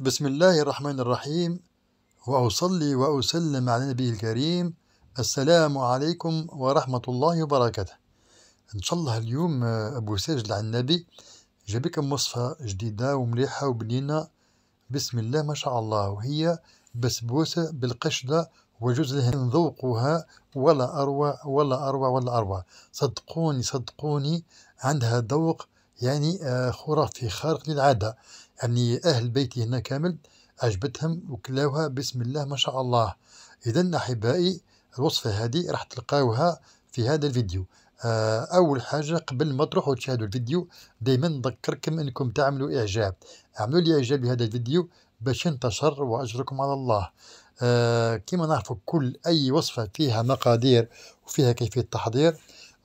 بسم الله الرحمن الرحيم وأصلي وأسلم على النبي الكريم السلام عليكم ورحمة الله وبركاته إن شاء الله اليوم آه، أبو ساجد العنبي جاب لكم وصفة جديدة ومليحة وبنينة بسم الله ما شاء الله وهي بسبوسة بالقشدة وجوز الهند ذوقها ولا أروع ولا أروع ولا أروع صدقوني صدقوني عندها ذوق يعني آه، خرافي خارق للعادة يعني أهل بيتي هنا كامل عجبتهم وكلاوها بسم الله ما شاء الله إذا أحبائي الوصفة هذه راح تلقاوها في هذا الفيديو آه، اول حاجه قبل ما تروحوا تشاهدوا الفيديو دائما نذكركم انكم تعملوا اعجاب اعملوا لي اعجاب بهذا الفيديو باش ينتشر واجركم على الله آه كما نعرف كل اي وصفه فيها مقادير وفيها كيفيه تحضير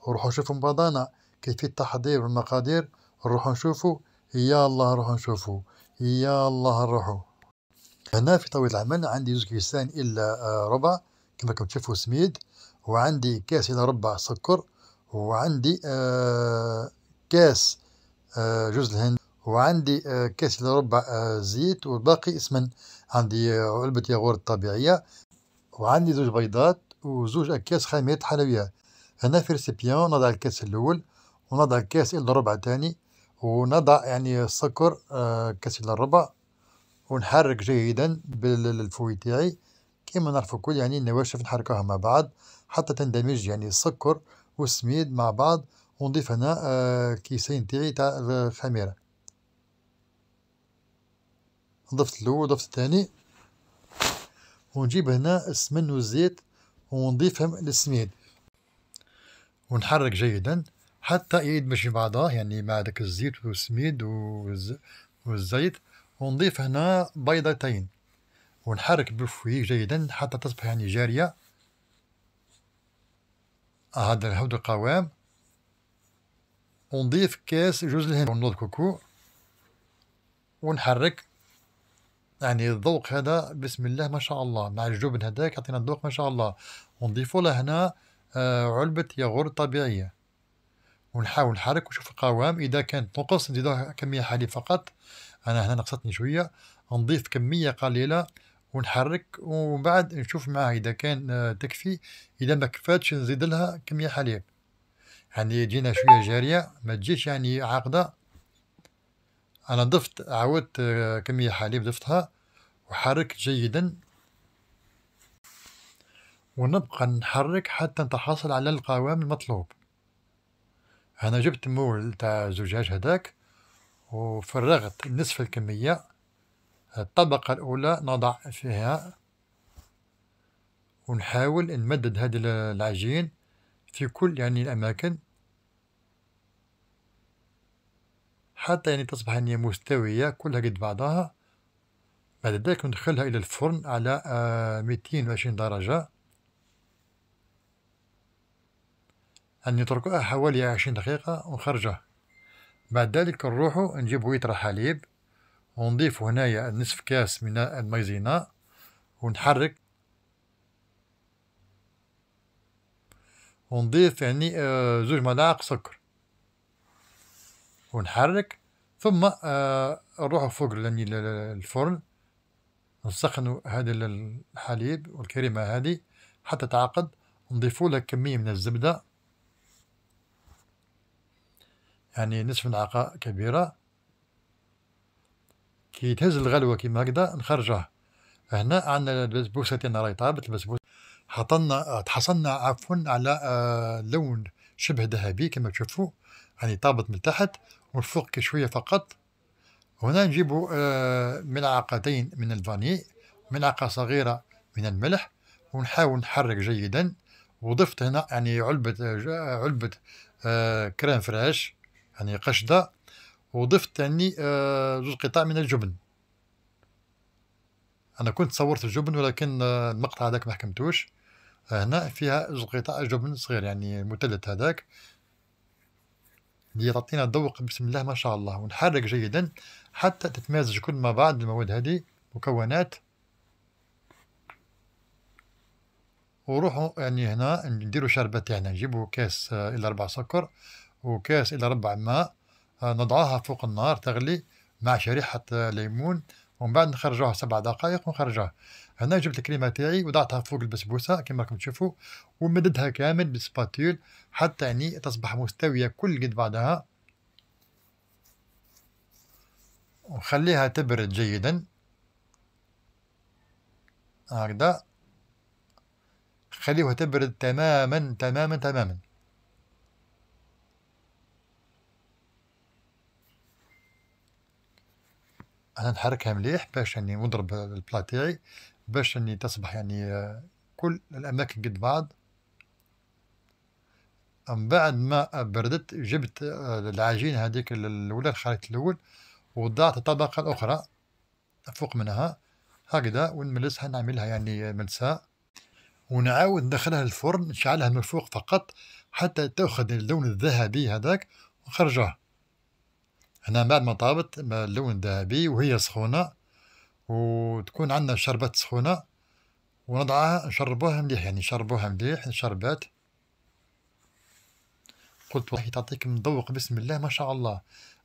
روحوا شوفوا مبادانا كيفيه التحضير والمقادير روحوا نشوفوا يا الله نروحو نشوفو يا الله نروحو هنا في طاولة العمل عندي زوج كيسان إلا آه، ربع كما راكم تشوفوا سميد وعندي كاس إلا ربع سكر وعندي آه، كاس آه، جوز الهند وعندي كاس إلا ربع زيت والباقي اسمن عندي علبة ياغورت طبيعية وعندي زوج بيضات وزوج أكياس خامات حلويات هنا في ريسيبيون نضع الكاس الأول ونضع الكاس إلا ربع تاني ونضع يعني السكر آه، كاس إلى ربع ونحرك جيدا بالفوي تاعي كيما نعرفو الكل يعني النواشف نحركوها مع بعض حتى تندمج يعني السكر والسميد مع بعض ونضيف هنا آه، كيسين تاعي تاع الخميرة ضفت الأول وضفت الثاني ونجيب هنا السمن والزيت ونضيفهم للسميد ونحرك جيدا حتى يدمج بعضه يعني مع داك الزيت والسميد والزيت ونضيف هنا بيضتين ونحرك بالفوي جيدا حتى تصبح يعني جارية آه، هذا هو القوام ونضيف كاس جوز الهند ونوض كوكو ونحرك يعني الذوق هذا بسم الله ما شاء الله مع الجبن هذاك يعطينا الذوق ما شاء الله ونضيفوا له هنا آه، علبة ياغورت طبيعية ونحاول نحرك ونشوف القوام اذا كانت تنقص نزيدوها كميه حليب فقط انا هنا نقصتني شويه نضيف كميه قليله ونحرك ومن بعد نشوف معاه اذا كان آه، تكفي اذا ما كفاتش نزيد لها كميه حليب يعني جينا شويه جاريه ما تجيش يعني عاقده انا ضفت عاودت آه، كميه حليب ضفتها وحرك جيدا ونبقى نحرك حتى نتحصل على القوام المطلوب أنا جبت مول تاع الزجاج هذاك وفرغت نصف الكمية الطبقة الأولى نضع فيها ونحاول نمدد هذه العجين في كل يعني الأماكن حتى يعني تصبح يعني مستوية كلها قد بعضها بعد ذلك ندخلها إلى الفرن على آه، ميتين درجة أن يتركوها حوالي عشرين دقيقة ونخرجه بعد ذلك نروحو نجيب ويترا حليب ونضيف هنايا نصف كاس من المايزينا ونحرك ونضيف يعني آه، زوج ملاعق سكر ونحرك ثم نروحو آه، فوق يعني الفرن نسخنو هذا الحليب والكريمة هذه حتى تعقد نضيفو لها كمية من الزبدة يعني نصف ملعقة كبيرة كي تهز الغلوة كيما هكذا نخرجه هنا عندنا البسبوسة تاعنا راهي طابت البسبوسة حطنا تحصلنا عفوا على آه، لون شبه ذهبي كما تشوفوا يعني طابت من تحت والفوق كي شوية فقط هنا نجيبوا آه، ملعقتين من الفاني ملعقة صغيرة من الملح ونحاول نحرك جيدا وضفت هنا يعني علبة آه، علبة كريم فريش يعني قشدة وضفت يعني آه، جوج قطع من الجبن انا كنت صورت الجبن ولكن آه، المقطع هذاك ما حكمتوش هنا فيها جوج قطع جبن صغير يعني مثلث هذاك اللي تعطينا ذوق بسم الله ما شاء الله ونحرك جيدا حتى تتمازج كل ما بعد المواد هذه مكونات وروحوا يعني هنا نديروا شربة تاعنا يعني نجيبوا كاس آه، الى ربع سكر وكاس إلى ربع ماء آه، نضعها فوق النار تغلي مع شريحة آه، ليمون ومن بعد نخرجوها سبع دقائق ونخرجوها هنا جبت الكريمه تاعي وضعتها فوق البسبوسه كما راكم تشوفوا ومددها كامل بالسباتول حتى يعني تصبح مستويه كل قد بعدها وخليها تبرد جيدا هكذا خليها تبرد تماما تماما تماما انا نحركها مليح باش يعني نضرب البلا تاعي باش يعني تصبح يعني آه، كل الاماكن قد بعض من بعد ما بردت جبت آه، العجين هذيك الاولى الخليط الاول وضعت الطبقه الاخرى فوق منها هكذا ونملسها نعملها يعني ملساء ونعاود ندخلها الفرن نشعلها من الفوق فقط حتى تاخذ اللون الذهبي هذاك ونخرجه هنا بعد ما طابت اللون ذهبي وهي سخونه وتكون عندنا شربات سخونه ونضعها نشربوها مليح يعني نشربوها مليح الشربات قلت والله تعطيك مذوق بسم الله ما شاء الله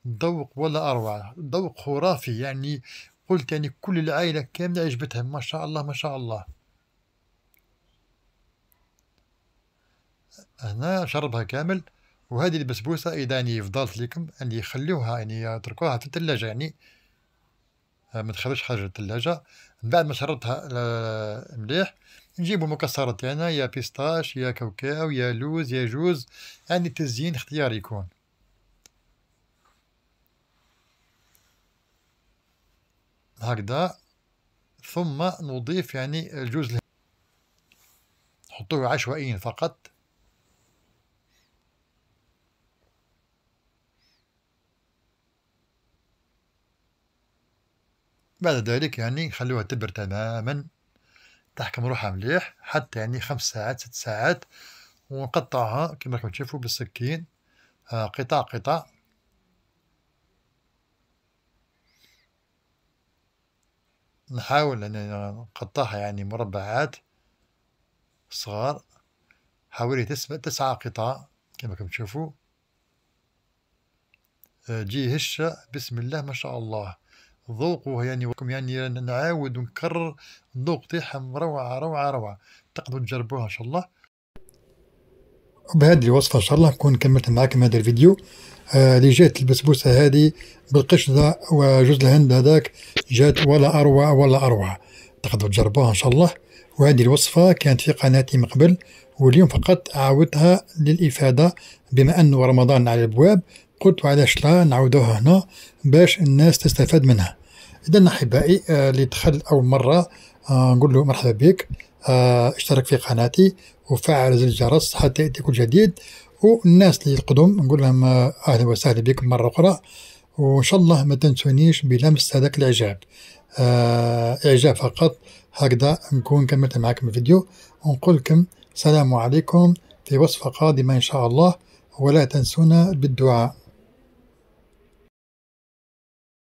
ذوق ولا اروع ذوق خرافي يعني قلت يعني كل العائله كامله عجبتها ما شاء الله ما شاء الله هنا شربها كامل وهذه البسبوسه اذا يعني فضلت لكم ان يخلوها يعني يتركوها في الثلاجه يعني آه، ما تخرجش حاجه الثلاجه من بعد ما شربتها آه، مليح نجيبوا مكسرات تاعنا يعني يا بيستاش يا كاوكاو يا لوز يا جوز يعني التزيين اختياري يكون هكذا ثم نضيف يعني الجوز نحطوه عشوائيا فقط بعد ذلك يعني خلوها تبر تماما تحكم روحها مليح حتى يعني خمس ساعات ست ساعات ونقطعها كما راكم تشوفوا بالسكين آه، قطع قطع نحاول أن نقطعها يعني مربعات صغار حوالي تسعة قطع كما راكم تشوفوا آه، جي هشة بسم الله ما شاء الله ذوقوها يعني وكم يعني نعاود ونكرر الذوق تاعهم روعه روعه روعه تقدروا تجربوها ان شاء الله بهذه الوصفه ان شاء الله نكون كملت معكم هذا الفيديو آه، اللي آه جات البسبوسه هذه بالقشده وجوز الهند هذاك جات ولا اروع ولا اروع تقدروا تجربوها ان شاء الله وهذه الوصفة كانت في قناتي من قبل واليوم فقط عاودتها للإفادة بما أنه رمضان على الأبواب قلت علاش لا نعودوها هنا باش الناس تستفاد منها اذا احبائي اللي آه، دخل اول مره آه، نقول له مرحبا بك آه، اشترك في قناتي وفعل زر الجرس حتى ياتي كل جديد والناس اللي يقدم نقول لهم اهلا وسهلا بكم مره اخرى وان شاء الله ما تنسونيش بلمس هذاك الاعجاب آه اعجاب فقط هكذا نكون كملت معكم الفيديو ونقول لكم السلام عليكم في وصفه قادمه ان شاء الله ولا تنسونا بالدعاء